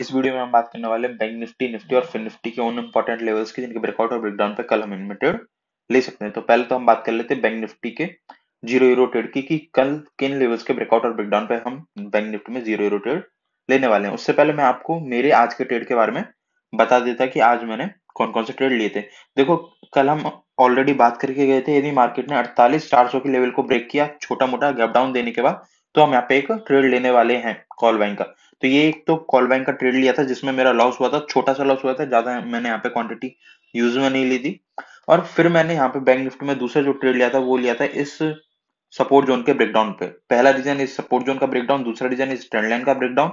इस वीडियो में हम बात करने वाले बैंक निफ्टी निफ्टी और फिन निफ्टी के उन इंपॉर्टेंट लेवल्स की जिनके ब्रेकआउट और ब्रेकडाउन पे कल हम इनमेटेड ले सकते हैं तो पहले तो हम बात कर लेते हैं बैंक निफ्टी के जीरो ईरो ट्रेड की कि कल किन लेवल्स के ब्रेकआउट और ब्रेकडाउन पे हम बैंक निफ्टी में जीरो ईरो ट्रेड लेने वाले हैं उससे पहले मैं आपको मेरे आज के ट्रेड के बारे में बता देता कि आज मैंने कौन कौन से ट्रेड लिए थे देखो कल हम ऑलरेडी बात करके गए थे यदि मार्केट ने अड़तालीस चार सौ के लेवल को ब्रेक किया छोटा मोटा गैप डाउन देने के बाद तो हम यहाँ पे एक ट्रेड लेने वाले हैं कॉल बैंक का तो ये एक तो कॉल बैंक का ट्रेड लिया था जिसमें मेरा लॉस हुआ था छोटा सा लॉस हुआ था ज्यादा मैंने यहाँ पे क्वांटिटी यूज में नहीं ली थी और फिर मैंने यहाँ पे बैंक निफ्टी में दूसरा जो ट्रेड लिया था वो लिया था इस सपोर्ट जोन के ब्रेकडाउन पे पहला रीजन इस सपोर्ट जोन का ब्रेकडाउन दूसरा रीजन इस ट्रेंड लाइन का ब्रेकडाउन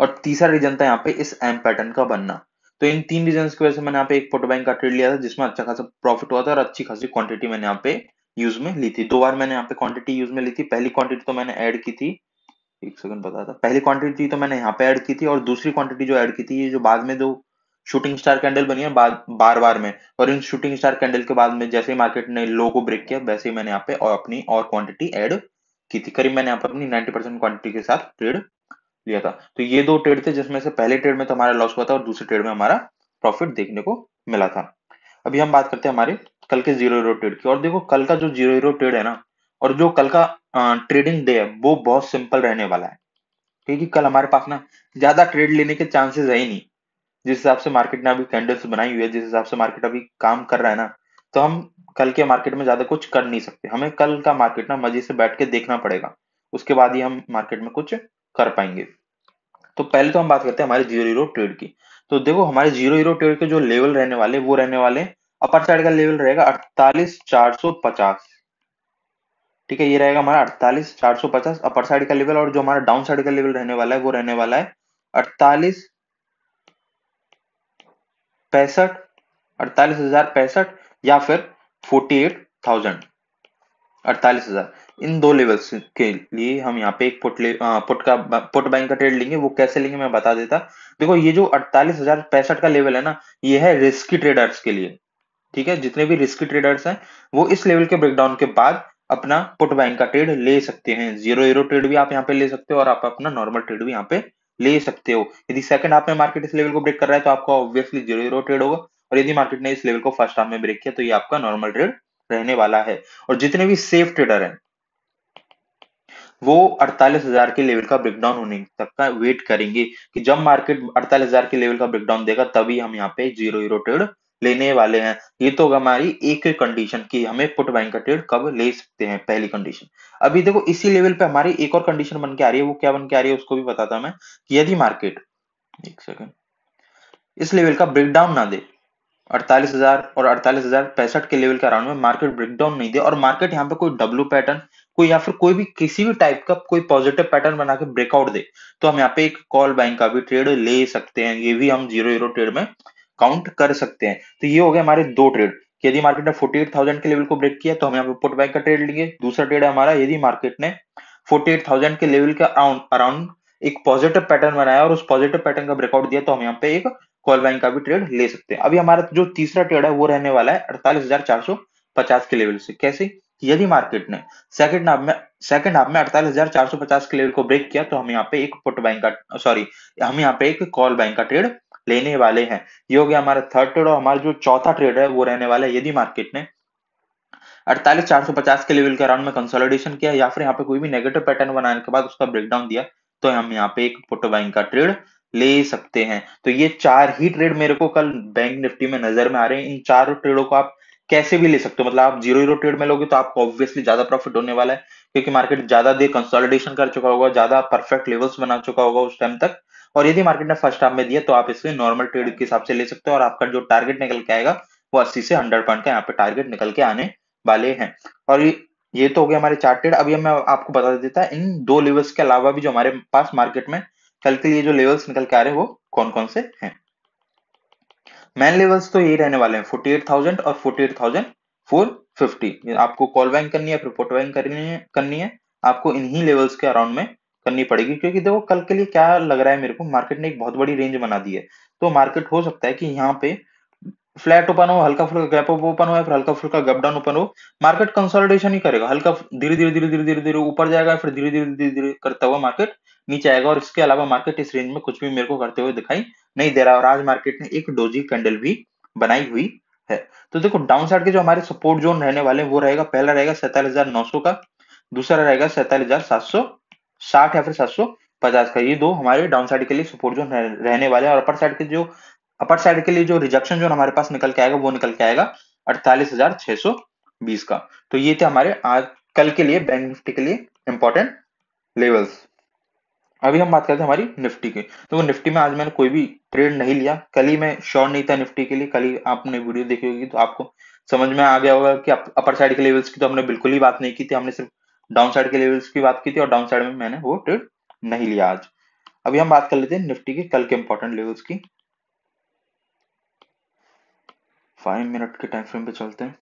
और तीसरा रीजन था यहाँ पे इस एम पैटर्न का बनना तो इन तीन रीजन की वजह से मैंने यहाँ पे एक फोटो बैंक का ट्रेड लिया था जिसमें अच्छा खासा प्रॉफिट हुआ था और अच्छी खासी क्वांटिटी मैंने यहाँ पे यूज में ली थी दो बार मैंने यहाँ पे क्वांटिटी यूज में ली थी पहली क्वांटिटी तो मैंने ऐड की थी एक सेकंड बता था पहली क्वांटिटी तो मैंने यहाँ पे ऐड की थी और दूसरी क्वांटिटी जो ऐड की थी ये जो बाद में दो शूटिंग स्टार कैंडल बनी है बार बार में और इन शूटिंग स्टार कैंडल के बाद में जैसे ही मार्केट ने लो को ब्रेक किया वैसे ही मैंने यहाँ पे और अपनी और क्वांटिटी ऐड की थी करीब मैंने यहाँ पर अपनी नाइनटी परसेंट क्वांटिटी के साथ ट्रेड लिया था तो ये दो ट्रेड थे जिसमें से पहले ट्रेड में तो हमारा लॉस हुआ था और दूसरे ट्रेड में हमारा प्रॉफिट देखने को मिला था अभी हम बात करते हैं हमारे कल के जीरो हीरो ट्रेड की और देखो कल का जो जीरो हीरो ट्रेड है ना और जो कल का ट्रेडिंग डे है वो बहुत सिंपल रहने वाला है क्योंकि कल हमारे पास ना ज्यादा ट्रेड लेने के चांसेस है ही नहीं जिस हिसाब से मार्केट ने अभी कैंडल्स बनाई हुई है जिस हिसाब से मार्केट अभी काम कर रहा है ना तो हम कल के मार्केट में ज्यादा कुछ कर नहीं सकते हमें कल का मार्केट ना मजे से बैठ के देखना पड़ेगा उसके बाद ही हम मार्केट में कुछ कर पाएंगे तो पहले तो हम बात करते हैं हमारे जीरो हीरो ट्रेड की तो देखो हमारे जीरो हीरो ट्रेड के जो लेवल रहने वाले वो रहने वाले अपर साइड का लेवल रहेगा अड़तालीस चार सौ पचास ठीक है ये रहेगा हमारा अड़तालीस चार सौ पचास अपर साइड का लेवल और जो हमारा डाउन साइड का लेवल रहने वाला है वो रहने वाला है अड़तालीस पैंसठ अड़तालीस हजार पैंसठ या फिर फोर्टी एट थाउजेंड अड़तालीस हजार इन दो लेवल्स के लिए हम यहाँ पे एक पुट ले आ, पुट का पुट बैंक का ट्रेड लेंगे वो कैसे लेंगे मैं बता देता देखो ये जो अड़तालीस हजार पैंसठ का लेवल है ना ये है रिस्की ट्रेडर्स के लिए ठीक है जितने भी रिस्की ट्रेडर्स हैं वो इस लेवल के ब्रेकडाउन के बाद अपना पुट बैंक का ट्रेड ले सकते हैं जीरो जीरो ट्रेड भी आप यहाँ पे ले सकते हो और आप अपना नॉर्मल ट्रेड भी यहाँ पे ले सकते हो यदि सेकंड हाफ में मार्केट इस लेवल को ब्रेक कर रहा है तो आपका ऑब्वियसली जीरो जीरो ट्रेड होगा और यदि मार्केट ने इस लेवल को फर्स्ट हाफ में ब्रेक किया तो ये आपका नॉर्मल ट्रेड रहने वाला है और जितने भी सेफ ट्रेडर हैं वो 48,000 के लेवल का ब्रेकडाउन होने तक का वेट करेंगे कि जब मार्केट 48,000 के लेवल का ब्रेकडाउन देगा तभी हम यहाँ पे जीरो जीरो ट्रेड लेने वाले हैं ये तो हमारी एक कंडीशन की हमें पुट बाइंग का ट्रेड कब ले सकते हैं पहली कंडीशन अभी देखो इसी लेवल पे हमारी एक और कंडीशन बन के आ रही है वो क्या बन के आ रही है उसको भी बताता हूं मैं कि यदि मार्केट एक सेकंड इस लेवल का ब्रेकडाउन ना दे 48,000 और 48,065 के लेवल के अराउंड में मार्केट ब्रेकडाउन नहीं दे और मार्केट यहाँ पे कोई डब्ल्यू पैटर्न कोई या फिर कोई भी किसी भी टाइप का कोई पॉजिटिव पैटर्न बना के ब्रेकआउट दे तो हम यहाँ पे एक कॉल बैंक का भी ट्रेड ले सकते हैं ये भी हम जीरो जीरो ट्रेड में काउंट कर सकते हैं तो ये हो गया हमारे दो ट्रेड यदि मार्केट ने 48,000 के लेवल को ब्रेक किया तो हम यहाँ पे पुट बैक का ट्रेड लेंगे दूसरा ट्रेड हमारा यदि मार्केट ने 48,000 के लेवल के अराउंड अराउंड एक पॉजिटिव पैटर्न बनाया और उस पॉजिटिव पैटर्न का ब्रेकआउट दिया तो हम यहाँ पे एक कॉल बैंक का भी ट्रेड ले सकते हैं अभी हमारा जो तीसरा ट्रेड है वो रहने वाला है अड़तालीस के लेवल से कैसे यदि मार्केट ने सेकंड हाफ में सेकंड हाफ में अड़तालीस के लेवल को ब्रेक किया तो हम यहाँ पे एक पुट बैंक का सॉरी हम यहाँ पे एक कॉल बैंक का ट्रेड लेने वाले हैं ये हो गया हमारा थर्ड ट्रेड और हमारा जो चौथा ट्रेड है वो रहने वाला है यदि मार्केट ने अड़तालीस चार सौ पचास के लेवल के अराउंड में कंसोलिडेशन किया या फिर यहाँ पे कोई भी नेगेटिव पैटर्न बनाने के बाद उसका ब्रेकडाउन दिया तो हम यहाँ पे एक फोटो बाइंग का ट्रेड ले सकते हैं तो ये चार ही ट्रेड मेरे को कल बैंक निफ्टी में नजर में आ रहे हैं इन चार ट्रेडों को आप कैसे भी ले सकते हो मतलब आप जीरो जीरो ट्रेड में लोगे तो आपको ऑब्वियसली ज्यादा प्रॉफिट होने वाला है क्योंकि मार्केट ज्यादा देर कंसोलिडेशन कर चुका होगा ज्यादा परफेक्ट लेवल्स बना चुका होगा उस टाइम तक और यदि मार्केट ने फर्स्ट हाफ में दिया तो आप इसे नॉर्मल ट्रेड के हिसाब से ले सकते हो और आपका जो टारगेट निकल के आएगा वो अस्सी से हंड्रेड पॉइंट का यहाँ पे टारगेट निकल के आने वाले हैं और ये तो हो गया हमारे चार्ट ट्रेड अभी मैं आपको बता देता इन दो लेवल्स के अलावा भी जो हमारे पास मार्केट में कल के लिए जो लेवल्स निकल के आ रहे हैं वो कौन कौन से हैं मेन लेवल्स तो यही रहने वाले हैं 48,000 और 48,450 आपको कॉल बैंक करनी है फिर पुट वाइंग करनी है करनी है आपको इन्हीं लेवल्स के अराउंड में करनी पड़ेगी क्योंकि देखो कल के लिए क्या लग रहा है मेरे को मार्केट ने एक बहुत बड़ी रेंज बना दी है तो मार्केट हो सकता है कि यहाँ पे फ्लैट ओपन हो हल्का फुल्का गैप अप ओपन हो या फिर हल्का फुल्का गैप डाउन ओपन हो मार्केट कंसोलिडेशन ही करेगा हल्का धीरे धीरे धीरे धीरे धीरे धीरे ऊपर जाएगा फिर धीरे धीरे धीरे धीरे करता हुआ मार्केट नीचे आएगा और इसके अलावा मार्केट इस रेंज में कुछ भी मेरे को करते हुए दिखाई नहीं दे रहा और आज मार्केट ने एक डोजी कैंडल भी बनाई हुई है तो देखो डाउन साइड के जो हमारे सपोर्ट जोन रहने वाले वो रहेगा पहला रहेगा सैतालीस हजार नौ सौ का दूसरा रहेगा सैतालीस हजार सात सौ साठ या फिर सात सौ पचास का ये दो हमारे डाउन साइड के लिए सपोर्ट जो रहने वाले और अपर साइड के जो अपर साइड के लिए जो रिजेक्शन जो हमारे पास निकल के आएगा वो निकल के आएगा अड़तालीस हजार छह सौ बीस का तो ये थे हमारे आज कल के लिए बैंक निफ्टी के लिए इंपॉर्टेंट लेवल्स अभी हम बात करते हैं हमारी निफ्टी की तो निफ्टी में आज मैंने कोई भी ट्रेड नहीं लिया कल ही मैं श्योर नहीं था निफ्टी के लिए कल ही आपने वीडियो देखी होगी तो आपको समझ में आ गया होगा कि अपर साइड के लेवल्स की तो हमने बिल्कुल ही बात नहीं की थी हमने सिर्फ डाउन साइड के लेवल्स की बात की थी और डाउन साइड में मैंने वो ट्रेड नहीं लिया आज अभी हम बात कर लेते हैं निफ्टी के कल के इंपॉर्टेंट लेवल्स की फाइव मिनट के टाइम फ्रेम पे चलते हैं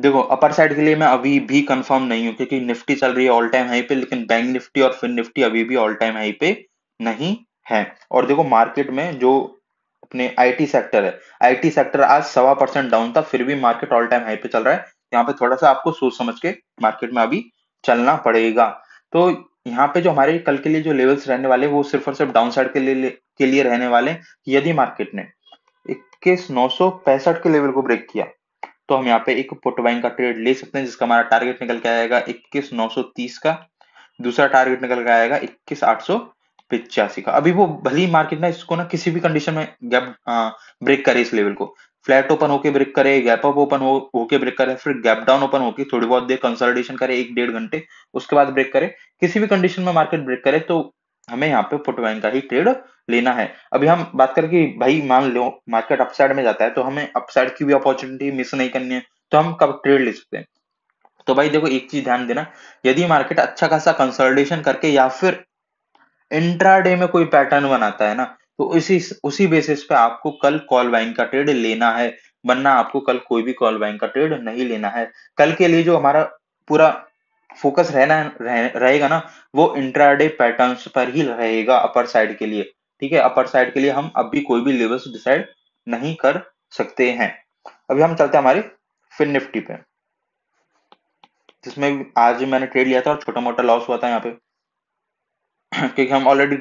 देखो अपर साइड के लिए मैं अभी भी कंफर्म नहीं हूँ क्योंकि निफ्टी चल रही है ऑल टाइम हाई पे लेकिन बैंक निफ्टी और फिर निफ्टी अभी भी ऑल टाइम हाई पे नहीं है और देखो मार्केट में जो अपने आईटी सेक्टर है आईटी सेक्टर आज सवा परसेंट डाउन था फिर भी मार्केट ऑल टाइम हाई पे चल रहा है यहाँ पे थोड़ा सा आपको सोच समझ के मार्केट में अभी चलना पड़ेगा तो यहाँ पे जो हमारे कल के लिए जो लेवल्स रहने वाले वो सिर्फ और सिर्फ डाउन साइड के लिए के लिए रहने वाले यदि मार्केट ने इक्कीस नौ सौ पैंसठ के लेवल को ब्रेक किया तो हम यहाँ पे एक पुट बाइंग का ट्रेड ले सकते हैं जिसका हमारा टारगेट निकल के आएगा इक्कीस नौ सौ तीस का दूसरा टारगेट निकल के आएगा इक्कीस आठ सौ पिचासी का अभी वो भली मार्केट ना इसको ना किसी भी कंडीशन में गैप ब्रेक करे इस लेवल को फ्लैट ओपन होके ब्रेक करे गैप अप ओपन होके ब्रेक करे फिर गैप डाउन ओपन होके थोड़ी बहुत देर कंसल्टेशन करे एक डेढ़ घंटे उसके बाद ब्रेक करे किसी भी कंडीशन में मार्केट ब्रेक करे तो हमें यहाँ पे फुटबैंक का ही ट्रेड लेना है अभी हम बात करें कि भाई मान लो मार्केट अपसाइड में जाता है तो हमें अपसाइड की भी अपॉर्चुनिटी मिस नहीं करनी है तो हम कब ट्रेड ले सकते हैं तो भाई देखो एक चीज ध्यान देना यदि मार्केट अच्छा खासा कंसल्टेशन करके या फिर इंट्राडे में कोई पैटर्न बनाता है ना तो इसी उसी बेसिस पे आपको कल कॉल बाइंग का ट्रेड लेना है वरना आपको कल कोई भी कॉल बाइंग का ट्रेड नहीं लेना है कल के लिए जो हमारा पूरा फोकस रहना रह, रहेगा ना वो इंट्राडे पैटर्न्स पर ही रहेगा अपर साइड के लिए ठीक है अपर साइड के लिए हम अब भी कोई भी लेवल्स डिसाइड नहीं कर सकते हैं अभी हम चलते हैं हमारे फिन निफ्टी पे जिसमें आज मैंने ट्रेड लिया था और छोटा मोटा लॉस हुआ था यहाँ पे क्योंकि हम ऑलरेडी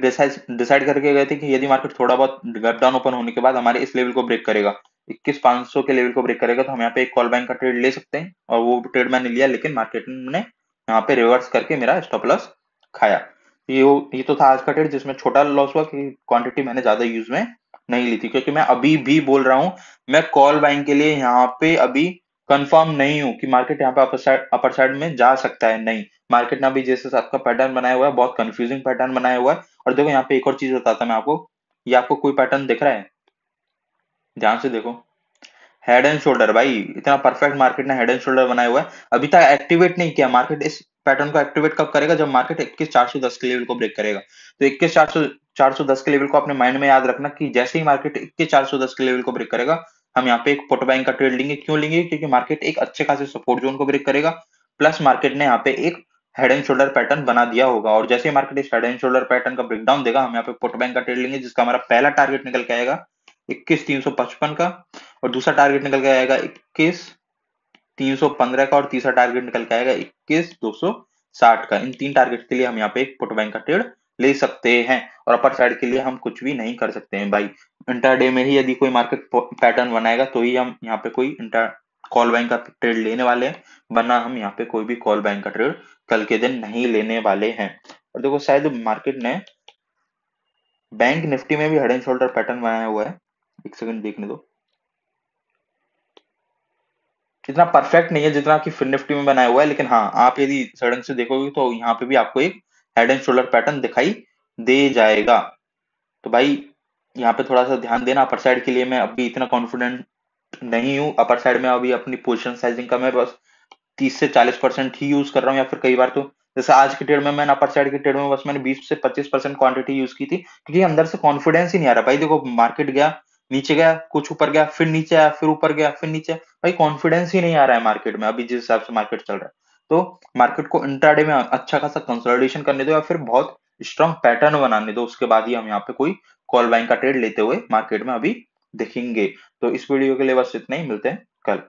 डिसाइड करके गए थे कि यदि मार्केट थोड़ा बहुत गैप डाउन ओपन होने के बाद हमारे इस लेवल को ब्रेक करेगा इक्कीस पांच सौ के लेवल को ब्रेक करेगा तो हम यहाँ पे एक कॉल बैंक का ट्रेड ले सकते हैं और वो ट्रेड मैंने लिया लेकिन मार्केट ने यहाँ पे रिवर्स करके मेरा स्टॉप लॉस खाया ये ये तो था आज का ट्रेड जिसमें छोटा लॉस हुआ कि क्वांटिटी मैंने ज्यादा यूज में नहीं ली थी क्योंकि मैं अभी भी बोल रहा हूँ मैं कॉल बाइंग के लिए यहाँ पे अभी कंफर्म नहीं हूँ कि मार्केट यहाँ पे अपर साइड अपर साइड में जा सकता है नहीं मार्केट ने अभी जैसे आपका पैटर्न बनाया हुआ है बहुत कंफ्यूजिंग पैटर्न बनाया हुआ है और देखो यहाँ पे एक और चीज बताता मैं आपको ये आपको कोई पैटर्न दिख रहा है ध्यान से देखो हेड एंड शोल्डर भाई इतना परफेक्ट मार्केट ने हेड एंड शोल्डर बनाया हुआ है अभी तक एक्टिवेट नहीं किया मार्केट इस पैटर्न को एक्टिवेट कब करेगा जब मार्केट इक्कीस चार सौ दस के लेवल को ब्रेक करेगा तो इक्कीस चार सौ चार सौ दस के लेवल को अपने माइंड में याद रखना कि जैसे ही मार्केट इक्कीस चार सौ दस के लेवल को ब्रेक करेगा हम यहाँ पे एक पुट बैंक का ट्रेड लेंगे क्यों लेंगे क्योंकि मार्केट एक अच्छे खासे सपोर्ट जोन को ब्रेक करेगा प्लस मार्केट ने यहाँ पे एक हेड एंड शोल्डर पैटर्न बना दिया होगा और जैसे मार्केट इस हेड एंड शोल्डर पैटर्न का ब्रेकडाउन देगा हम यहाँ पे पुट बैंक का ट्रेड लेंगे जिसका हमारा पहला टारगेट निकल के आएगा इक्कीस तीन सौ पचपन का और दूसरा टारगेट निकल के आएगा इक्कीस तीन सौ पंद्रह का और तीसरा टारगेट निकल के आएगा इक्कीस दो सौ साठ का इन तीन टारगेट के लिए हम यहाँ पे एक पुट बैंक का ट्रेड ले सकते हैं और अपर साइड के लिए हम कुछ भी नहीं कर सकते हैं भाई डे में ही यदि कोई मार्केट पैटर्न बनाएगा तो ही हम यहाँ पे कोई इंटर कॉल बैंक का ट्रेड लेने वाले हैं वरना हम यहाँ पे कोई भी कॉल बैंक का ट्रेड कल के दिन नहीं लेने वाले हैं और देखो शायद मार्केट ने बैंक निफ्टी में भी हेड एंड शोल्डर पैटर्न बनाया हुआ है एक सेकंड देखने दो इतना परफेक्ट नहीं है जितना कि फिर निफ्टी में बनाया हुआ है लेकिन हाँ आप यदि सडन से देखोगे तो यहाँ पे भी आपको एक हेड एंड शोल्डर पैटर्न दिखाई दे जाएगा तो भाई यहाँ पे थोड़ा सा ध्यान देना अपर साइड के लिए मैं अभी इतना कॉन्फिडेंट नहीं हूँ अपर साइड में अभी अपनी पोजिशन साइजिंग का मैं बस तीस से चालीस परसेंट ही यूज कर रहा हूँ या फिर कई बार तो जैसे आज के ट्रेड में मैंने अपर साइड के ट्रेड में बस मैंने 20 से 25 परसेंट क्वांटिटी यूज की थी क्योंकि अंदर से कॉन्फिडेंस ही नहीं आ रहा भाई देखो मार्केट गया नीचे गया कुछ ऊपर गया फिर नीचे आया फिर ऊपर गया फिर नीचे भाई कॉन्फिडेंस ही नहीं आ रहा है मार्केट में अभी जिस हिसाब से मार्केट चल रहा है तो मार्केट को इंट्राडे में अच्छा खासा कंसोलिडेशन करने दो या फिर बहुत स्ट्रॉन्ग पैटर्न बनाने दो उसके बाद ही हम यहाँ पे कोई कॉल बाइंग का ट्रेड लेते हुए मार्केट में अभी देखेंगे तो इस वीडियो के लिए बस इतना ही मिलते हैं कल